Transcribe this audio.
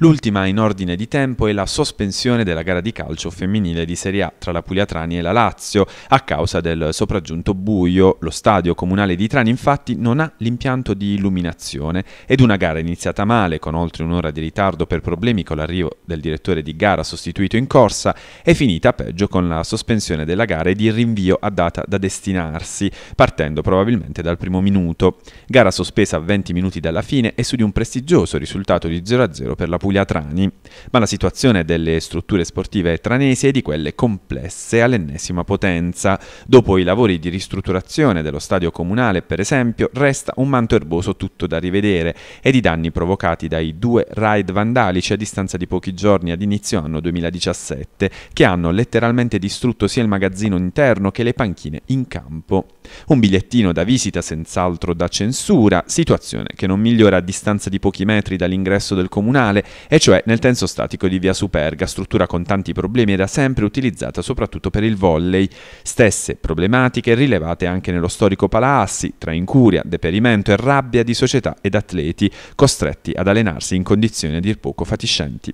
L'ultima in ordine di tempo è la sospensione della gara di calcio femminile di Serie A tra la Pugliatrani e la Lazio a causa del sopraggiunto buio. Lo stadio comunale di Trani infatti non ha l'impianto di illuminazione ed una gara iniziata male con oltre un'ora di ritardo per problemi con l'arrivo del direttore di gara sostituito in corsa è finita peggio con la sospensione della gara ed il rinvio a data da destinarsi, partendo probabilmente dal primo minuto. Gara sospesa a 20 minuti dalla fine e su di un prestigioso risultato di 0-0 per la Pugliatrani. Pugliatrani, ma la situazione delle strutture sportive tranesi è di quelle complesse all'ennesima potenza. Dopo i lavori di ristrutturazione dello stadio comunale, per esempio, resta un manto erboso tutto da rivedere ed i danni provocati dai due raid vandalici a distanza di pochi giorni ad inizio anno 2017, che hanno letteralmente distrutto sia il magazzino interno che le panchine in campo. Un bigliettino da visita senz'altro da censura, situazione che non migliora a distanza di pochi metri dall'ingresso del comunale e cioè nel tenso statico di via Superga, struttura con tanti problemi e da sempre utilizzata soprattutto per il volley. Stesse problematiche rilevate anche nello storico Palaassi, tra incuria, deperimento e rabbia di società ed atleti costretti ad allenarsi in condizioni a dir poco fatiscenti.